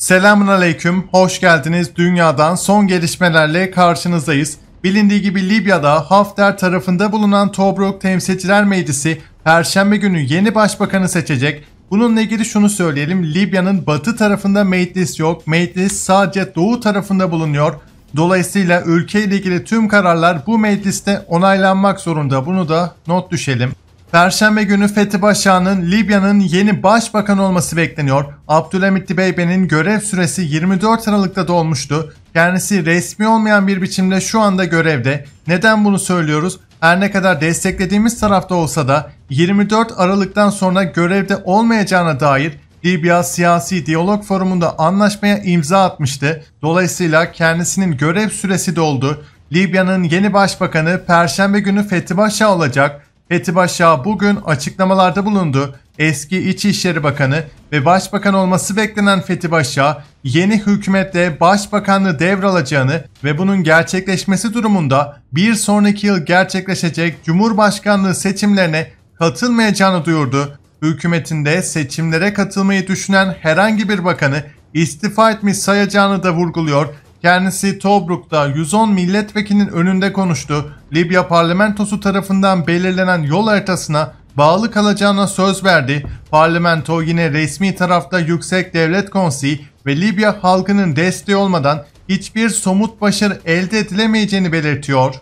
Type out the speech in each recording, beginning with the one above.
Selamun Aleyküm, hoş geldiniz. Dünyadan son gelişmelerle karşınızdayız. Bilindiği gibi Libya'da Hafter tarafında bulunan Tobruk Temsilciler Meclisi Perşembe günü yeni başbakanı seçecek. Bununla ilgili şunu söyleyelim. Libya'nın batı tarafında meclis yok. Meclis sadece doğu tarafında bulunuyor. Dolayısıyla ülke ile ilgili tüm kararlar bu mecliste onaylanmak zorunda. Bunu da not düşelim. Perşembe günü Fethi Başağ'ın Libya'nın yeni başbakan olması bekleniyor. Abdülhamit Dibeybe'nin görev süresi 24 Aralık'ta dolmuştu. Kendisi resmi olmayan bir biçimde şu anda görevde. Neden bunu söylüyoruz? Her ne kadar desteklediğimiz tarafta olsa da 24 Aralık'tan sonra görevde olmayacağına dair Libya Siyasi Diyalog Forumunda anlaşmaya imza atmıştı. Dolayısıyla kendisinin görev süresi doldu. Libya'nın yeni başbakanı Perşembe günü Fethi Başa olacak. Fethi Başa bugün açıklamalarda bulundu. Eski İçişleri Bakanı ve Başbakan olması beklenen Fethi Başa yeni hükümette başbakanlığı devralacağını ve bunun gerçekleşmesi durumunda bir sonraki yıl gerçekleşecek Cumhurbaşkanlığı seçimlerine katılmayacağını duyurdu. Hükümetinde seçimlere katılmayı düşünen herhangi bir bakanı istifa etmiş sayacağını da vurguluyor Kendisi Tobruk'ta 110 milletvekilinin önünde konuştu. Libya parlamentosu tarafından belirlenen yol haritasına bağlı kalacağına söz verdi. Parlamento yine resmi tarafta Yüksek Devlet Konseyi ve Libya halkının desteği olmadan hiçbir somut başarı elde edilemeyeceğini belirtiyor.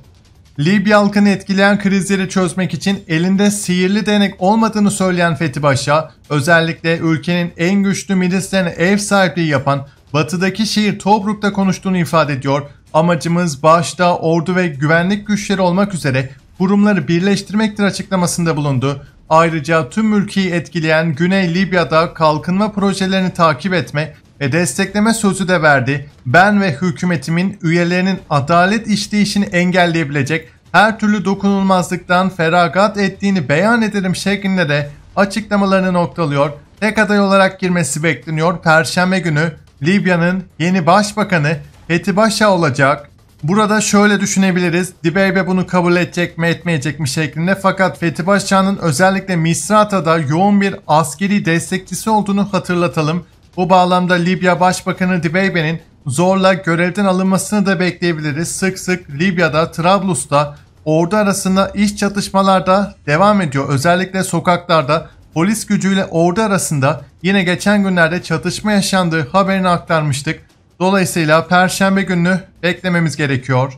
Libya halkını etkileyen krizleri çözmek için elinde sihirli denek olmadığını söyleyen Fethi Paşa, özellikle ülkenin en güçlü milislerine ev sahipliği yapan batıdaki şehir Tobruk'ta konuştuğunu ifade ediyor. Amacımız başta ordu ve güvenlik güçleri olmak üzere kurumları birleştirmektir açıklamasında bulundu. Ayrıca tüm ülkeyi etkileyen Güney Libya'da kalkınma projelerini takip etme ve destekleme sözü de verdi. Ben ve hükümetimin üyelerinin adalet işleyişini engelleyebilecek her türlü dokunulmazlıktan feragat ettiğini beyan ederim şeklinde de açıklamalarını noktalıyor. Tek aday olarak girmesi bekleniyor. Perşembe günü Libya'nın yeni başbakanı Fethi Başa olacak. Burada şöyle düşünebiliriz. Dibeybe bunu kabul edecek mi etmeyecek mi şeklinde fakat Fethi Başa'nın özellikle Misrata'da yoğun bir askeri destekçisi olduğunu hatırlatalım. Bu bağlamda Libya Başbakanı Dibeybe'nin zorla görevden alınmasını da bekleyebiliriz. Sık sık Libya'da, Trablus'ta ordu arasında iş çatışmalarda devam ediyor. Özellikle sokaklarda polis gücüyle ordu arasında yine geçen günlerde çatışma yaşandığı haberini aktarmıştık. Dolayısıyla perşembe gününü beklememiz gerekiyor.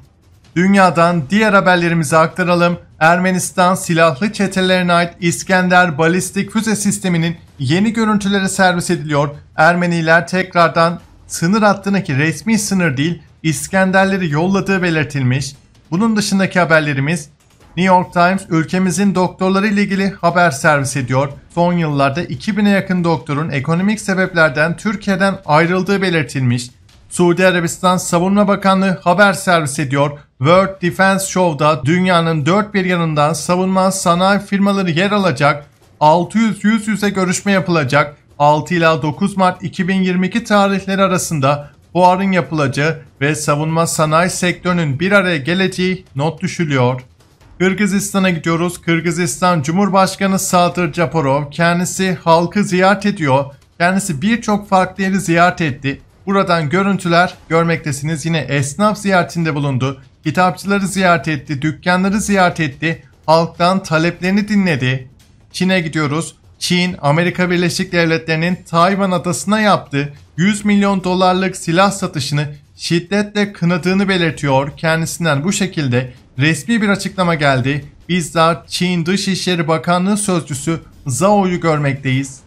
Dünyadan diğer haberlerimizi aktaralım. Ermenistan silahlı çetelerine ait İskender balistik füze sisteminin yeni görüntüleri servis ediliyor. Ermeniler tekrardan sınır hattındaki resmi sınır değil İskenderleri yolladığı belirtilmiş. Bunun dışındaki haberlerimiz New York Times ülkemizin doktorları ile ilgili haber servis ediyor. Son yıllarda 2000'e yakın doktorun ekonomik sebeplerden Türkiye'den ayrıldığı belirtilmiş. Suudi Arabistan Savunma Bakanlığı haber servis ediyor. World Defense Show'da dünyanın dört bir yanından savunma sanayi firmaları yer alacak. 600 yüz yüze görüşme yapılacak. 6 ila 9 Mart 2022 tarihleri arasında fuarın yapılacağı ve savunma sanayi sektörünün bir araya geleceği not düşülüyor. Kırgızistan'a gidiyoruz. Kırgızistan Cumhurbaşkanı Sadır Japarov kendisi halkı ziyaret ediyor. Kendisi birçok farklı yeri ziyaret etti. Buradan görüntüler görmektesiniz. Yine esnaf ziyaretinde bulundu. Kitapçıları ziyaret etti, dükkanları ziyaret etti. Halktan taleplerini dinledi. Çin'e gidiyoruz. Çin, Amerika Birleşik Devletleri'nin Tayvan adasına yaptığı 100 milyon dolarlık silah satışını şiddetle kınadığını belirtiyor. Kendisinden bu şekilde resmi bir açıklama geldi. Bizzat Çin Dışişleri Bakanlığı Sözcüsü Zhaoyu görmekteyiz.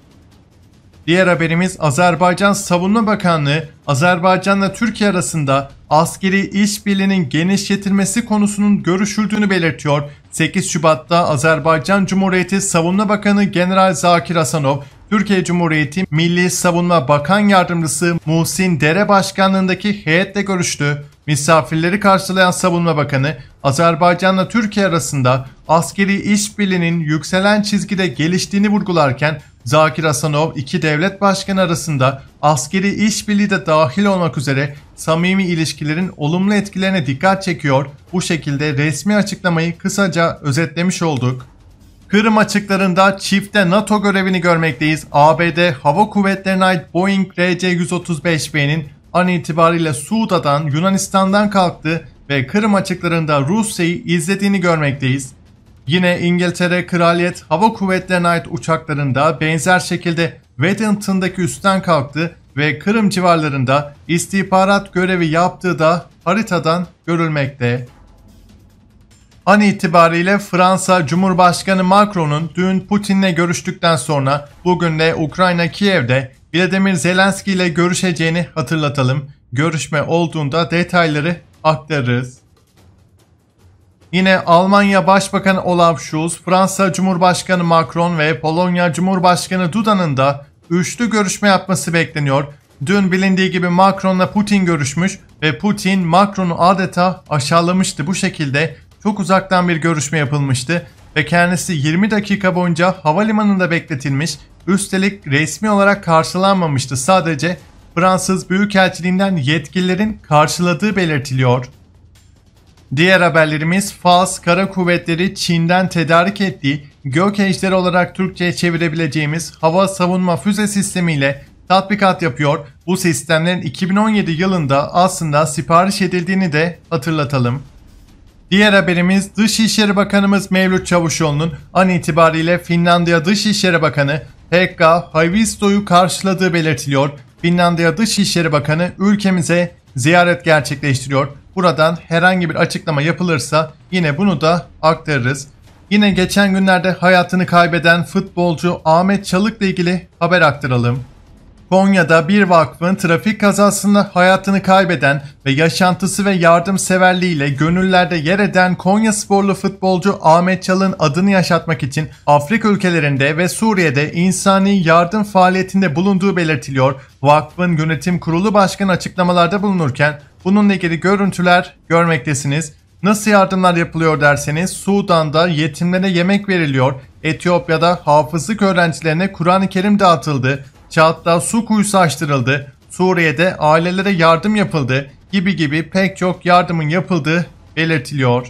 Diğer haberimiz Azerbaycan Savunma Bakanlığı Azerbaycan'la Türkiye arasında askeri işbirliğinin genişletilmesi konusunun görüşüldüğünü belirtiyor. 8 Şubat'ta Azerbaycan Cumhuriyeti Savunma Bakanı General Zakir Hasanov Türkiye Cumhuriyeti Milli Savunma Bakan Yardımcısı Muhsin Dere başkanlığındaki heyetle görüştü. Misafirleri karşılayan Savunma Bakanı, Azerbaycan'la Türkiye arasında askeri işbirliğinin yükselen çizgide geliştiğini vurgularken, Zakir Hasanov iki devlet başkanı arasında askeri işbirliği de dahil olmak üzere samimi ilişkilerin olumlu etkilerine dikkat çekiyor. Bu şekilde resmi açıklamayı kısaca özetlemiş olduk. Kırım açıklarında çifte NATO görevini görmekteyiz. ABD Hava Kuvvetleri'ne ait Boeing RC-135B'nin an itibariyle Suuda'dan Yunanistan'dan kalktı ve Kırım açıklarında Rusya'yı izlediğini görmekteyiz. Yine İngiltere Kraliyet Hava Kuvvetleri'ne ait uçaklarında benzer şekilde Wellington'daki üstten kalktı ve Kırım civarlarında istihbarat görevi yaptığı da haritadan görülmekte. An itibariyle Fransa Cumhurbaşkanı Macron'un dün Putin'le görüştükten sonra bugün de Ukrayna Kiev'de Vladimir Zelenski ile görüşeceğini hatırlatalım. Görüşme olduğunda detayları aktarırız. Yine Almanya Başbakanı Olaf Scholz, Fransa Cumhurbaşkanı Macron ve Polonya Cumhurbaşkanı Duda'nın da üçlü görüşme yapması bekleniyor. Dün bilindiği gibi Macron'la Putin görüşmüş ve Putin Macron'u adeta aşağılamıştı. Bu şekilde çok uzaktan bir görüşme yapılmıştı ve kendisi 20 dakika boyunca havalimanında bekletilmiş, üstelik resmi olarak karşılanmamıştı. Sadece Fransız Büyükelçiliğinden yetkililerin karşıladığı belirtiliyor. Diğer haberlerimiz Fas Kara Kuvvetleri Çin'den tedarik ettiği gök ejderi olarak Türkçe'ye çevirebileceğimiz hava savunma füze sistemiyle tatbikat yapıyor. Bu sistemlerin 2017 yılında aslında sipariş edildiğini de hatırlatalım. Diğer haberimiz Dışişleri Bakanımız Mevlüt Çavuşoğlu'nun an itibariyle Finlandiya Dışişleri Bakanı Pekka Havisto'yu karşıladığı belirtiliyor. Finlandiya Dışişleri Bakanı ülkemize ziyaret gerçekleştiriyor. Buradan herhangi bir açıklama yapılırsa yine bunu da aktarırız. Yine geçen günlerde hayatını kaybeden futbolcu Ahmet Çalık'la ilgili haber aktaralım. Konya'da bir vakfın trafik kazasında hayatını kaybeden ve yaşantısı ve yardımseverliğiyle gönüllerde yer eden Konya sporlu futbolcu Ahmet Çal'ın adını yaşatmak için Afrika ülkelerinde ve Suriye'de insani yardım faaliyetinde bulunduğu belirtiliyor. Vakfın yönetim kurulu başkanı açıklamalarda bulunurken bununla ilgili görüntüler görmektesiniz. Nasıl yardımlar yapılıyor derseniz Sudan'da yetimlere yemek veriliyor, Etiyopya'da hafızlık öğrencilerine Kur'an-ı Kerim dağıtıldı, Çağat'ta su kuyusu açtırıldı, Suriye'de ailelere yardım yapıldı gibi gibi pek çok yardımın yapıldığı belirtiliyor.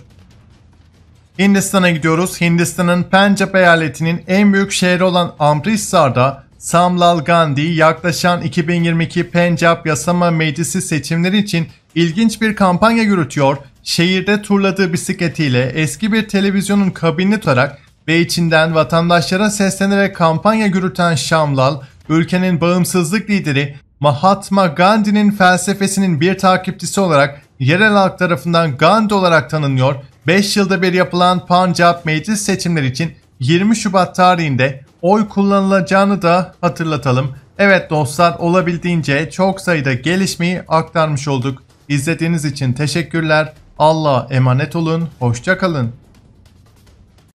Hindistan'a gidiyoruz. Hindistan'ın Pencap eyaletinin en büyük şehri olan Amritsar'da Samlal Gandhi yaklaşan 2022 Pencap Yasama Meclisi seçimleri için ilginç bir kampanya yürütüyor. Şehirde turladığı bisikletiyle eski bir televizyonun kabinini tutarak ve içinden vatandaşlara seslenerek kampanya yürüten Şamlal, ülkenin bağımsızlık lideri Mahatma Gandhi'nin felsefesinin bir takipçisi olarak yerel halk tarafından Gandhi olarak tanınıyor. 5 yılda bir yapılan Pancap meclis seçimleri için 20 Şubat tarihinde oy kullanılacağını da hatırlatalım. Evet dostlar olabildiğince çok sayıda gelişmeyi aktarmış olduk. İzlediğiniz için teşekkürler. Allah'a emanet olun. Hoşçakalın.